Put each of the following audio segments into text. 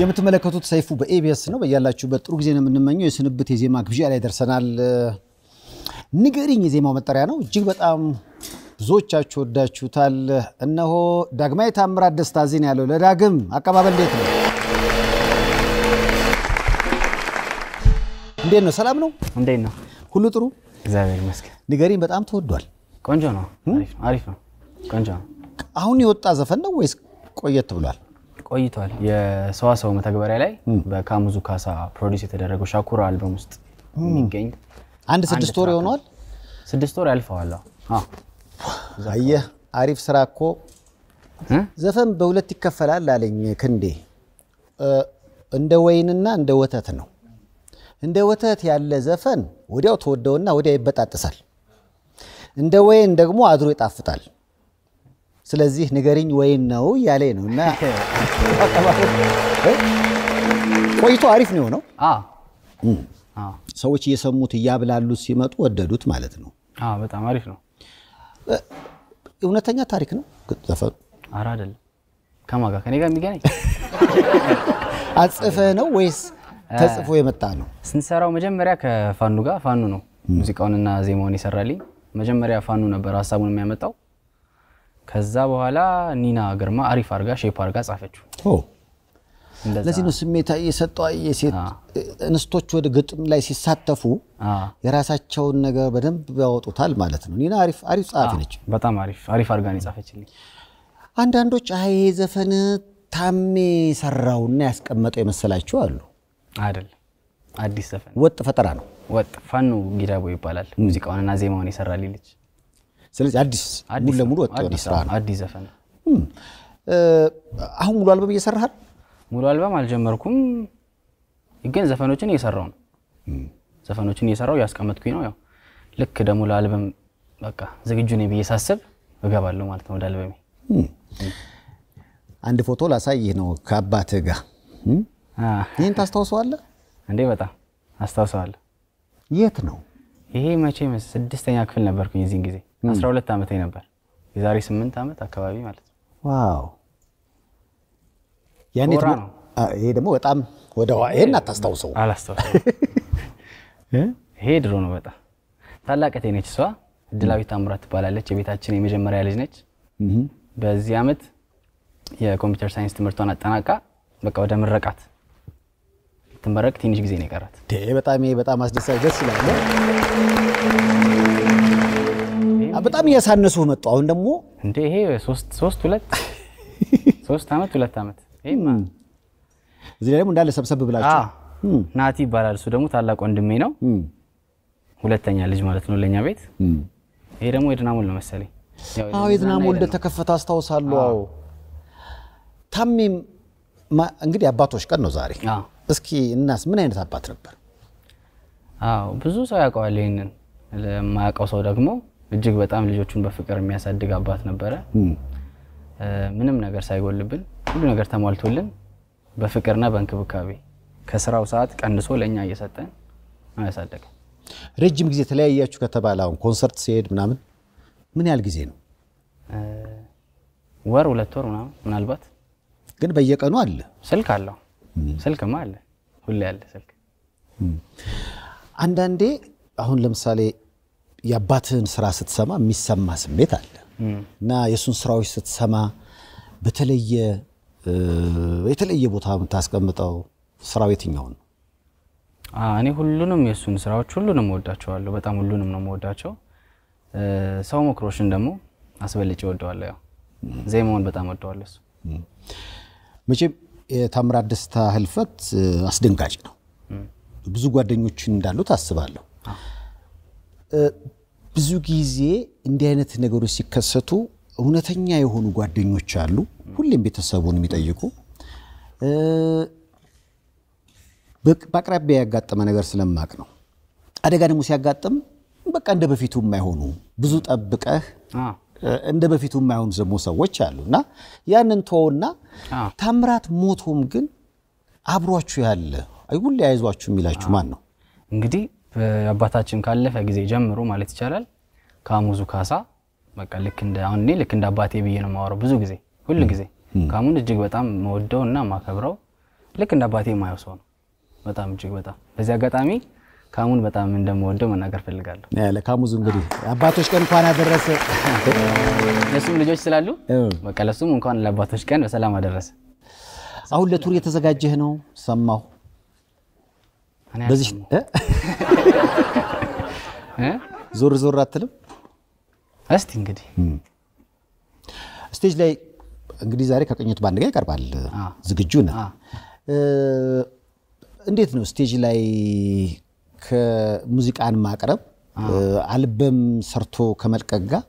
የምትመለከቱት ሰይፉ በኤቢኤስ ነው። በያላችሁበት ጥሩ ጊዜ ነው የምንመኘው። የስንብት የዜማ ግብዣ ላይ ደርሰናል። ንገሪኝ የዜማው መጠሪያ ነው። እጅግ በጣም ብዙዎቻችሁ ወዳችሁታል። እነሆ ዳግማዊ ታምራት ደስታ እዚህ ያለው። ለዳግም አቀባበል እንዴት ነው? እንዴት ነው? ሰላም ነው? እንዴት ነው? ሁሉ ጥሩ? እግዚአብሔር ይመስገን። ንገሪኝ በጣም ተወዷል። ቆንጆ ነው። አሪፍ ነው። ቆንጆ ነው። አሁን የወጣ ዘፈን ነው ወይስ ቆየት ብሏል? ቆይቷል። የሰዋሰው መተግበሪያ ላይ በካሙዙ ካሳ ፕሮዲስ የተደረገው ሻኩር አልበም ውስጥ የሚገኝ አንድ ስድስት ወር ይሆነዋል። ስድስት ወር ያልፈዋል። አየህ፣ አሪፍ ስራ እኮ ዘፈን በሁለት ይከፈላል አለኝ ክንዴ። እንደ ወይንና እንደ ወተት ነው። እንደ ወተት ያለ ዘፈን ወዲያው ተወደውና ወዲያ ይበጣጥሳል። እንደ ወይን ደግሞ አድሮ ይጣፍጣል። ስለዚህ ንገሪኝ ወይን ነው እያለ ነው እና ቆይቶ አሪፍ ነው የሆነው። ሰዎች እየሰሙት እያብላሉት ሲመጡ ወደዱት ማለት ነው። በጣም አሪፍ ነው። እውነተኛ ታሪክ ነው ዘፈኑ። ኧረ አይደለም። ከማን ጋር ከኔ ጋር የሚገናኝ አጽፈ ነው ወይስ ተጽፎ የመጣ ነው? ስንሰራው መጀመሪያ ከፋኑ ጋር ፋኑ ነው ሙዚቃውንና ዜማውን ይሰራልኝ መጀመሪያ ፋኑ ነበር ሀሳቡን የሚያመጣው ከዛ በኋላ ኒና ግርማ አሪፍ አርጋ ሼፕ አርጋ ጻፈችው። ለዚህ ነው ስሜታ የሰጠው የሴት እንስቶች ወደ ግጥም ላይ ሲሳተፉ የራሳቸውን ነገር በደንብ ያወጡታል ማለት ነው። ኒና አሪፍ አሪፍ ጸሐፊ ነች። በጣም አሪፍ አሪፍ አርጋ ነው የጻፈችልኝ። አንዳንዶች አይ ዘፈን ታሜ ሰራውና ያስቀመጠው የመሰላቸው አሉ። አይደል አዲስ ዘፈን ወጥ ፈጠራ ነው። ወጥ ፋኑ ጊዳቦ ይባላል። ሙዚቃውንና ዜማውን የሰራልኝ ልጅ ስለዚህ አዲስ ሙሉ ለሙሉ ስራ አዲስ ዘፈን አሁን ሙሉ አልበም እየሰራሃል? ሙሉ አልበም አልጀመርኩም፣ ግን ዘፈኖችን እየሰራው ነው። ዘፈኖችን እየሰራው ያስቀመጥኩኝ ነው። ያው ልክ ደግሞ ለአልበም በቃ ዝግጁ ነኝ ብዬ ሳስብ እገባለሁ ማለት ነው ወደ አልበሜ። አንድ ፎቶ ላሳይህ ነው ከአባትህ ጋር። ይህን ታስታውሰዋለህ እንዴ? በጣም አስታውሰዋለሁ። የት ነው? ይሄ መቼ ስድስተኛ ክፍል ነበርኩኝ የዚህን ጊዜ አስራ ሁለት ዓመቴ ነበር። የዛሬ ስምንት ዓመት አካባቢ ማለት ነው። ዋው ያኔ ይሄ ደግሞ በጣም ወደ ይሄን አታስታውሰው? አላስታውሰው። ይሄ ድሮ ነው በጣም ታላቀቴ ነች እሷ እድላዊት ታምራት ትባላለች። የቤታችን የመጀመሪያ ልጅ ነች። በዚህ ዓመት የኮምፒውተር ሳይንስ ትምህርቷን አጠናቃ በቃ ወደ ምረቃት ልትመረቅ ትንሽ ጊዜ ነው የቀራት። በጣም በጣም አስደሳች ደስ ይላል። በጣም እያሳነሱ መጡ። አሁን ደግሞ እንደ ይሄ ሶስት ሁለት ሶስት ዓመት ሁለት ዓመት እዚህ ላይ ደግሞ እንዳለ ሰብሰብ ብላችሁ ናቲ ይባላል። እሱ ደግሞ ታላቅ ወንድሜ ነው፣ ሁለተኛ ልጅ ማለት ነው ለእኛ ቤት። ይሄ ደግሞ የድናሞል ነው መሰለኝ። አዎ የድናሞል እንደተከፈተ አስታውሳለሁ። ታሜም እንግዲህ አባቶች ቀን ነው ዛሬ። እስኪ እናስ ምን አይነት አባት ነበር? አዎ ብዙ ሰው ያውቀዋል። ይህንን ለማያውቀው ሰው ደግሞ እጅግ በጣም ልጆቹን በፍቅር የሚያሳድግ አባት ነበረ። ምንም ነገር ሳይጎልብን ሁሉ ነገር ተሟልቶልን በፍቅርና በእንክብካቤ ከስራው ሰዓት ቀንሶ ለእኛ እየሰጠን ነው ያሳደገ። ረጅም ጊዜ ተለያያችሁ ከተባለ አሁን ኮንሰርት ሲሄድ ምናምን ምን ያህል ጊዜ ነው? ወር፣ ሁለት ወር ምናምን ምናልባት። ግን በየቀኑ አለ ስልክ አለው ስልክማ አለ፣ ሁሌ አለ ስልክ። አንዳንዴ አሁን ለምሳሌ የአባትህን ስራ ስትሰማ የሚሰማ ስሜት አለ እና የእሱን ስራዎች ስትሰማ በተለየ የተለየ ቦታ የምታስቀምጠው ስራው የትኛው ነው? እኔ ሁሉንም የእሱን ስራዎች ሁሉንም ወዳቸዋለሁ። በጣም ሁሉንም ነው ወዳቸው። ሰው ሞክሮሽን ደግሞ አስበልጭ ወደዋለሁ። ያው ዜማውን በጣም ወደዋለሁ። እሱ መቼም የታምራት ደስታ ህልፈት አስደንጋጭ ነው። ብዙ ጓደኞች እንዳሉት አስባለሁ። ብዙ ጊዜ እንዲህ አይነት ነገሮች ሲከሰቱ እውነተኛ የሆኑ ጓደኞች አሉ፣ ሁሌም ቤተሰቡን የሚጠይቁ በአቅራቢያ ያጋጠመ ነገር ስለማቅ ነው። አደጋ ደግሞ ሲያጋጥም በቃ እንደ በፊቱ የማይሆኑ ብዙ ጠብቀህ እንደ በፊቱ የማይሆኑ ደግሞ ሰዎች አሉ እና ያንን ተወና ታምራት ሞቶም ግን አብሯችሁ ያለ አይሁን ያይዟችሁ የሚላችሁ ማን ነው? እንግዲህ አባታችን ካለፈ ጊዜ ጀምሮ ማለት ይቻላል ካሙዙ ካሳ በቃ ልክ እንደ አሁን እኔ ልክ እንደ አባቴ ብዬ ነው የማወራው። ብዙ ጊዜ ሁል ጊዜ ካሙን እጅግ በጣም መወደው እና ማከብረው ልክ እንደ አባቴ የማየው ሰው ነው። በጣም እጅግ በጣም በዚህ አጋጣሚ ካሙን በጣም እንደምወደው መናገር ፈልጋለሁ። ለካሙዝ እንግዲህ አባቶች ቀን እንኳን አደረሰ። እነሱም ልጆች ስላሉ በቃ ለሱም እንኳን ለአባቶች ቀን በሰላም አደረሰ። አሁን ለቱር የተዘጋጀህ ነው ሰማሁ። በዚህ ዞር ዞር አትልም? እስቲ እንግዲህ ስቴጅ ላይ እንግዲህ ዛሬ ከቅኝት በአንድ ጋር ይቀርባል። ዝግጁ ነህ? እንዴት ነው ስቴጅ ላይ ከሙዚቃን ማቅረብ አልበም ሰርቶ ከመልቀቅ ጋር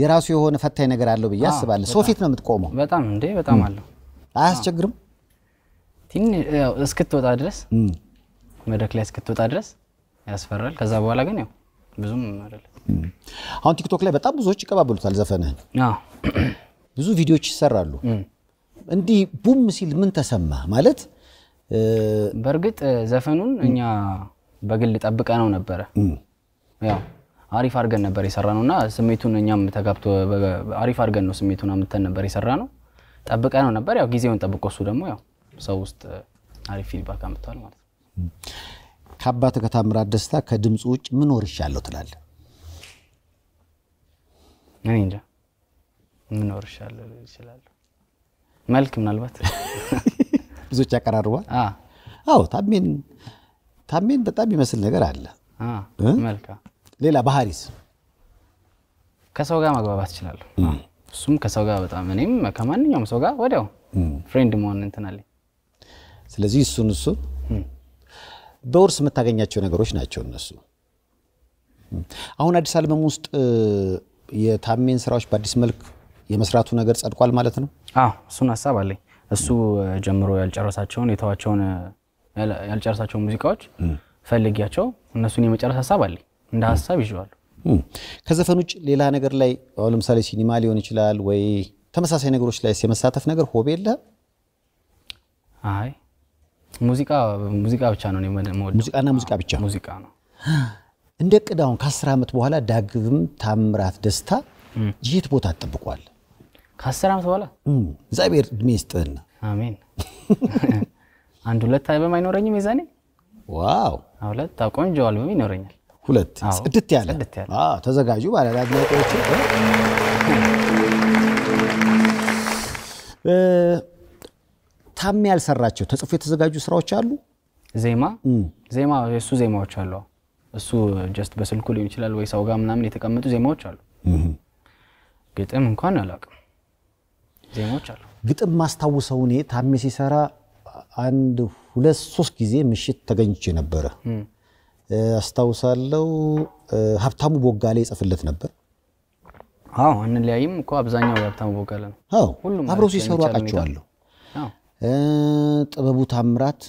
የራሱ የሆነ ፈታኝ ነገር አለው ብዬ አስባለሁ። ሰው ፊት ነው የምትቆመው። በጣም እንዴ፣ በጣም አለው። አያስቸግርም? እስክትወጣ ድረስ መድረክ ላይ እስክትወጣ ድረስ ያስፈራል። ከዛ በኋላ ግን ያው ብዙም አይደለም። አሁን ቲክቶክ ላይ በጣም ብዙዎች ይቀባበሉታል ዘፈንህን። ብዙ ቪዲዮዎች ይሰራሉ። እንዲህ ቡም ሲል ምን ተሰማ ማለት በእርግጥ ዘፈኑን እኛ በግል ጠብቀ ነው ነበረ። ያው አሪፍ አድርገን ነበር የሰራ ነው እና ስሜቱን እኛም ተጋብቶ አሪፍ አድርገን ነው ስሜቱን አምተን ነበር የሰራ ነው። ጠብቀ ነው ነበር ያው ጊዜውን ጠብቆ እሱ ደግሞ ያው ሰው ውስጥ አሪፍ ፊድባክ አምጥቷል ማለት ነው። ከአባት ከታምራት ደስታ ከድምፁ ውጭ ምን ወርሻለሁ ትላለህ? እኔ እንጃ ምን ወርሻለሁ ይችላል። መልክ ምናልባት ብዙዎች ያቀራርቧል። አዎ ታሜን ታሜን በጣም ይመስል ነገር አለ። ሌላ ባህሪስ ከሰው ጋር መግባባት እችላለሁ። እሱም ከሰው ጋር በጣም እኔም ከማንኛውም ሰው ጋር ወዲያው ፍሬንድ መሆን እንትን ስለዚህ እሱን እሱን በውርስ የምታገኛቸው ነገሮች ናቸው እነሱ። አሁን አዲስ አልበም ውስጥ የታሜን ስራዎች በአዲስ መልክ የመስራቱ ነገር ጸድቋል ማለት ነው? እሱን ሀሳብ አለኝ። እሱ ጀምሮ ያልጨረሳቸውን የተዋቸውን ያልጨረሳቸው ሙዚቃዎች ፈልጊያቸው እነሱን የመጨረስ ሀሳብ አለ፣ እንደ ሀሳብ ይዤዋለሁ። ከዘፈን ውጭ ሌላ ነገር ላይ አሁን ለምሳሌ ሲኒማ ሊሆን ይችላል ወይ ተመሳሳይ ነገሮች ላይ የመሳተፍ ነገር ሆብ የለ? አይ ሙዚቃ ሙዚቃ ብቻ ነው ሙዚቃና ሙዚቃ ብቻ ሙዚቃ ነው። እንደ እቅድ አሁን ከአስር ዓመት በኋላ ዳግም ታምራት ደስታ የት ቦታ ትጠብቋል? ከአስር ዓመት በኋላ እግዚአብሔር እድሜ ይስጥህና አሜን። አንድ ሁለት አልበም አይኖረኝም የዛኔ። ዋው ሁለት ቆንጆ አልበም ይኖረኛል። ሁለት ጽድት ያለ ተዘጋጁ ማለት አድናቂዎች። ታሜ ያልሰራቸው ተጽፎ የተዘጋጁ ስራዎች አሉ። ዜማ ዜማ የእሱ ዜማዎች አሉ። እሱ ጀስት በስልኩ ሊሆን ይችላል ወይ ሰው ጋር ምናምን የተቀመጡ ዜማዎች አሉ። ግጥም እንኳን አላውቅም፣ ዜማዎች አሉ። ግጥም ማስታውሰው እኔ ታሜ ሲሰራ አንድ ሁለት ሶስት ጊዜ ምሽት ተገኝቼ ነበረ አስታውሳለው። ሀብታሙ ቦጋላ ይጽፍለት ነበር። አዎ አንለያይም እኮ አብዛኛው ሀብታሙ ቦጋለ ነው። አዎ ሁሉም አብረው ሲሰሩ አውቃቸዋለሁ። ጥበቡ ታምራት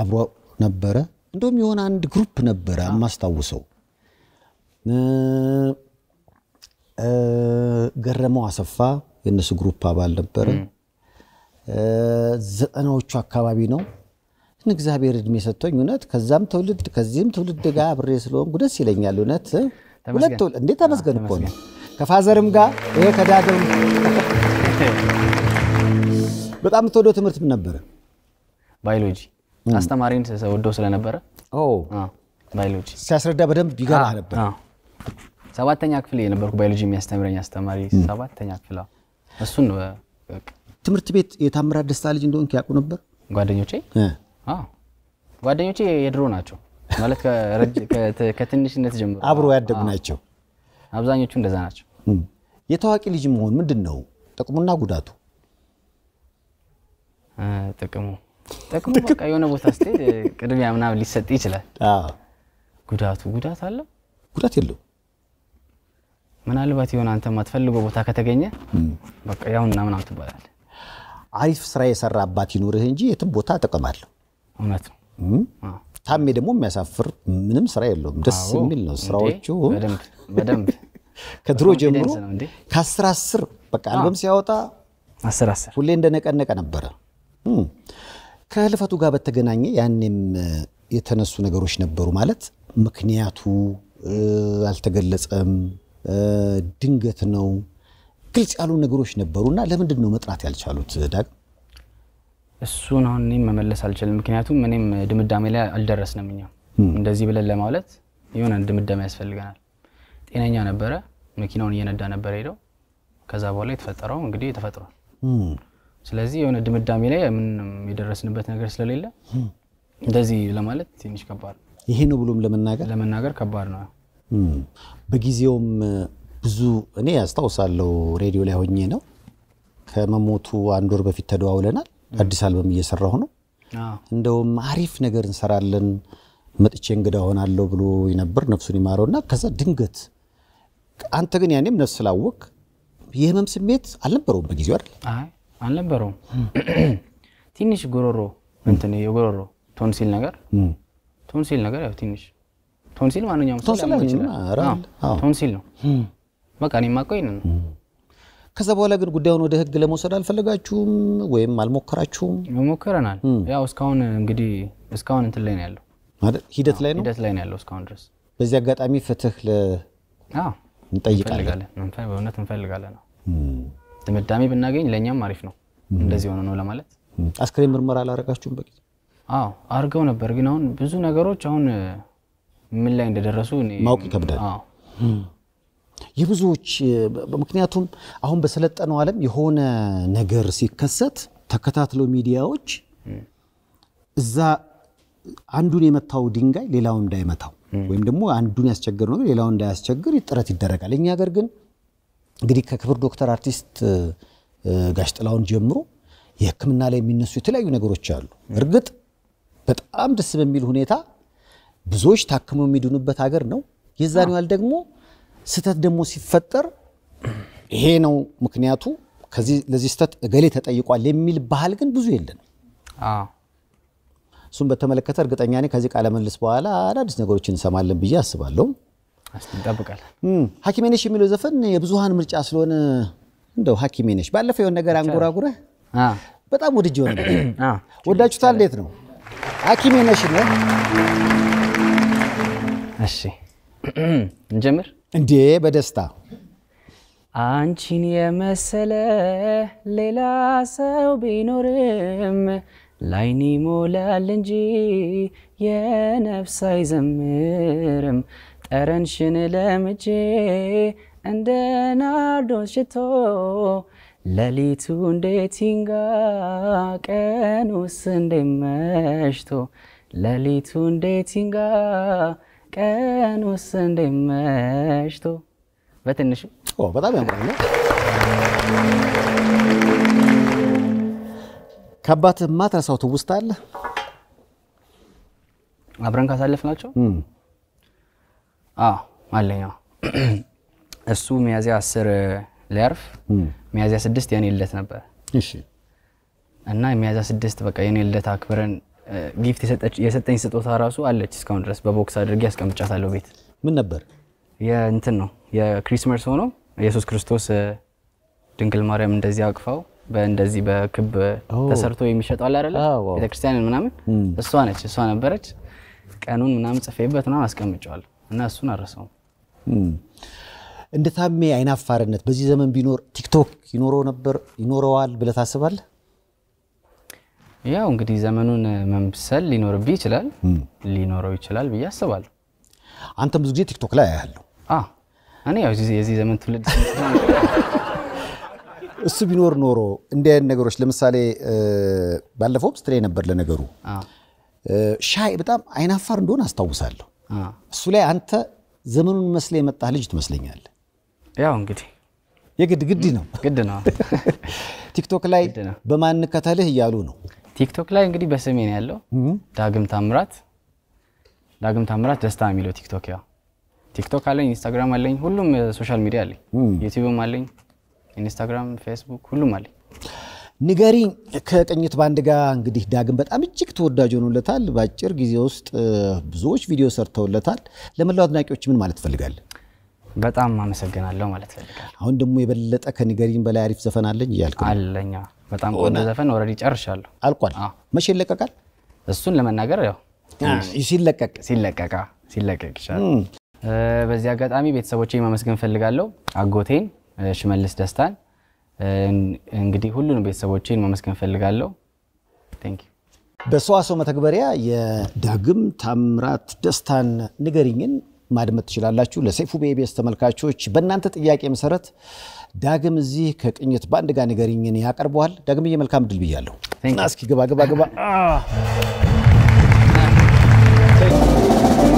አብሮ ነበረ። እንደውም የሆነ አንድ ግሩፕ ነበረ የማስታውሰው። ገረመው አሰፋ የእነሱ ግሩፕ አባል ነበረ። ዘጠናዎቹ አካባቢ ነው። እግዚአብሔር እድሜ ሰጥቶኝ እውነት ከዛም ትውልድ ከዚህም ትውልድ ጋር አብሬ ስለሆንኩ ደስ ይለኛል። እውነት ሁለት እንዴት ተመስገን እኮ ነው። ከፋዘርም ጋር ይሄ ከዳግም በጣም የምትወደው ትምህርት ምን ነበረ? ባዮሎጂ አስተማሪን ወደው ስለነበረ ባዮሎጂ ሲያስረዳ በደንብ ይገባ ነበር። ሰባተኛ ክፍል የነበርኩ ባዮሎጂ የሚያስተምረኝ አስተማሪ ሰባተኛ ክፍል እሱን ትምህርት ቤት የታምራት ደስታ ልጅ እንደሆንክ ያውቁ ነበር ጓደኞቼ? ጓደኞቼ የድሮ ናቸው ማለት ከትንሽነት ጀምሮ አብሮ ያደጉ ናቸው። አብዛኞቹ እንደዛ ናቸው። የታዋቂ ልጅ መሆን ምንድን ነው ጥቅሙና ጉዳቱ? ጥቅሙ ጥቅሙ በቃ የሆነ ቦታ ስ ቅድሚያ ምናምን ሊሰጥ ይችላል። ጉዳቱ ጉዳት አለው? ጉዳት የለው። ምናልባት የሆነ አንተ የማትፈልገው ቦታ ከተገኘ በቃ ያውና ምናምን ትባላለህ። አሪፍ ስራ የሰራ አባት ይኑርህ እንጂ የትም ቦታ እጠቀማለሁ። እውነት ታሜ ደግሞ የሚያሳፍር ምንም ስራ የለውም። ደስ የሚል ነው ስራዎቹ ከድሮ ጀምሮ ከአስር አስር በቃ አልበም ሲያወጣ ሁሌ እንደነቀነቀ ነበረ። ከህልፈቱ ጋር በተገናኘ ያኔም የተነሱ ነገሮች ነበሩ። ማለት ምክንያቱ አልተገለጸም፣ ድንገት ነው ግልጽ ያሉ ነገሮች ነበሩና ለምንድን ነው መጥራት ያልቻሉት ዳግ እሱን አሁን እኔም መመለስ አልችልም። ምክንያቱም እኔም ድምዳሜ ላይ አልደረስንም። እኛ እንደዚህ ብለን ለማለት የሆነ ድምዳሜ ያስፈልገናል። ጤነኛ ነበረ፣ መኪናውን እየነዳ ነበር ሄደው። ከዛ በኋላ የተፈጠረው እንግዲህ ተፈጥሯል። ስለዚህ የሆነ ድምዳሜ ላይ ምንም የደረስንበት ነገር ስለሌለ እንደዚህ ለማለት ትንሽ ከባድ ይሄ ነው ብሎም ለመናገር ለመናገር ከባድ ነው። በጊዜውም ብዙ እኔ ያስታውሳለሁ ሬዲዮ ላይ ሆኜ ነው ከመሞቱ አንድ ወር በፊት ተደዋውለናል። አዲስ አልበም እየሰራሁ ነው፣ እንደውም አሪፍ ነገር እንሰራለን መጥቼ እንግዳ ሆናለሁ ብሎ ነበር። ነፍሱን ይማረው እና ከዛ ድንገት አንተ ግን ያኔም ነፍስ ስላወቅ የህመም ስሜት አልነበረውም በጊዜው አይደል? አልነበረውም። ትንሽ ጉሮሮ እንትን የጉሮሮ ቶንሲል ነገር ቶንሲል ነገር ያው ትንሽ ቶንሲል ማንኛውም ቶንሲል ነው በቃ እኔ ማቆ ይሄንን ነው። ከዛ በኋላ ግን ጉዳዩን ወደ ህግ ለመውሰድ አልፈለጋችሁም ወይም አልሞከራችሁም? ሞከረናል። ያው እስካሁን እንግዲህ እስካሁን እንትን ላይ ነው ያለው ሂደት ላይ ነው ሂደት ላይ ነው ያለው እስካሁን ድረስ። በዚህ አጋጣሚ ፍትህ እንጠይቃለን፣ በእውነት እንፈልጋለን። ድምዳሜ ብናገኝ ለእኛም አሪፍ ነው። እንደዚህ ሆነ ነው ለማለት አስክሬን ምርመራ አላረጋችሁም? በቂ አዎ አድርገው ነበር፣ ግን አሁን ብዙ ነገሮች አሁን ምን ላይ እንደደረሱ ማወቅ ይከብዳል። የብዙዎች ምክንያቱም አሁን በሰለጠነው ዓለም የሆነ ነገር ሲከሰት ተከታትለው ሚዲያዎች እዛ አንዱን የመታው ድንጋይ ሌላውን እንዳይመታው ወይም ደግሞ አንዱን ያስቸግር ነው ሌላውን እንዳያስቸግር ጥረት ይደረጋል። እኛ ሀገር ግን እንግዲህ ከክብር ዶክተር አርቲስት ጋሽ ጀምሮ የሕክምና ላይ የሚነሱ የተለያዩ ነገሮች አሉ። እርግጥ በጣም ደስ በሚል ሁኔታ ብዙዎች ታክመው የሚድኑበት ሀገር ነው። የዛን ያህል ደግሞ ስህተት ደግሞ ሲፈጠር ይሄ ነው ምክንያቱ ለዚህ ስህተት እገሌ ተጠይቋል የሚል ባህል ግን ብዙ የለንም። እሱም በተመለከተ እርግጠኛ ኔ ከዚህ ቃለ መልስ በኋላ አዳዲስ ነገሮችን እንሰማለን ብዬ አስባለሁ። እንጠብቃለን። ሐኪሜ የሚለው ዘፈን የብዙሃን ምርጫ ስለሆነ እንደው ሐኪሜ ባለፈው የሆነ ነገር አንጎራጉረ በጣም ውድጅ የሆነ ወዳችሁታል? እንዴት ነው ሐኪሜ ነሽ ነው? እሺ እንጀምር። እንዴ በደስታ አንቺን የመሰለ ሌላ ሰው ቢኖርም ላይኒ ሞላል እንጂ የነፍስ አይዘምርም። ጠረንሽን ለምቼ እንደ ናርዶ ሽቶ ለሊቱ እንዴት ይንጋ ቀኑስ እንዴት መሽቶ ለሊቱ እንዴት ይንጋ ቀን ውስ እንደመሽቶ በትንሹ በጣም ያምራል። ከአባት ማትረሳው ትውስታ አለ? አብረን እሱ አስር ሊያርፍ ስድስት የኔ ልደት ነበር እና ሚያዝያ ስድስት በቃ የኔ ልደት አክብረን ጊፍት የሰጠኝ ስጦታ ራሱ አለች እስካሁን ድረስ በቦክስ አድርጌ ያስቀምጫታለሁ ቤት። ምን ነበር? የእንትን ነው የክሪስመስ ሆኖ ኢየሱስ ክርስቶስ ድንግል ማርያም እንደዚህ አቅፋው በእንደዚህ በክብ ተሰርቶ የሚሸጠው አለ አይደለ? ቤተክርስቲያንን ምናምን እሷ ነች እሷ ነበረች። ቀኑን ምናምን ጽፌበት ምናምን አስቀምጨዋል እና እሱን አረሰው። እንደ ታሜ አይናፋርነት በዚህ ዘመን ቢኖር ቲክቶክ ይኖረው ነበር ይኖረዋል ብለህ ታስባለህ? ያው እንግዲህ ዘመኑን መምሰል ሊኖርብህ ይችላል፣ ሊኖረው ይችላል ብዬ አስባለሁ። አንተ ብዙ ጊዜ ቲክቶክ ላይ አያለሁ። እኔ ያው የዚህ ዘመን ትውልድ እሱ ቢኖር ኖሮ እንዲህ አይነት ነገሮች ለምሳሌ ባለፈው ስትሬ ነበር ለነገሩ ሻይ በጣም አይናፋር እንደሆነ አስታውሳለሁ። እሱ ላይ አንተ ዘመኑን መስለ የመጣህ ልጅ ትመስለኛለህ። ያው እንግዲህ የግድ ግድ ነው ግድ ነው። ቲክቶክ ላይ በማንከተልህ እያሉ ነው ቲክቶክ ላይ እንግዲህ በሰሜን ያለው። ዳግም ታምራት ዳግም ታምራት ደስታ የሚለው ቲክቶክ ያው ቲክቶክ አለኝ፣ ኢንስታግራም አለኝ፣ ሁሉም ሶሻል ሚዲያ አለኝ። ዩቲዩብም አለኝ፣ ኢንስታግራም፣ ፌስቡክ ሁሉም አለኝ። ንገሪ ከቅኝት ባንድ ጋር እንግዲህ ዳግም በጣም እጅግ ተወዳጅ ሆኖለታል። በአጭር ጊዜ ውስጥ ብዙዎች ቪዲዮ ሰርተውለታል። ለመላው አድናቂዎች ምን ማለት እፈልጋለሁ? በጣም አመሰግናለሁ ማለት ፈልጋለሁ። አሁን ደግሞ የበለጠ ከንገሪን በላይ አሪፍ ዘፈን አለኝ እያልክ አለኛ በጣም ቆንጆ ዘፈን ኦልሬዲ ጨርሻለሁ። አልቋል። መቼ ይለቀቃል? እሱን ለመናገር ያው ሲለቀቅ ሲለቀቃ ሲለቀቅ ይሻል። በዚህ አጋጣሚ ቤተሰቦቼ ማመስገን ፈልጋለሁ። አጎቴን ሽመልስ ደስታን፣ እንግዲህ ሁሉንም ቤተሰቦቼን ማመስገን ፈልጋለሁ። በሰዋሰው መተግበሪያ የዳግም ታምራት ደስታን ንገሪኝን ማድመጥ ትችላላችሁ። ለሰይፉ ቤቤስ ተመልካቾች በእናንተ ጥያቄ መሰረት ዳግም እዚህ ከቅኝት በአንድ ጋር ንገሪኝን ያቀርበዋል። ዳግምዬ መልካም ድል ብያለሁ እና እስኪ ግባ ግባ ግባ ah.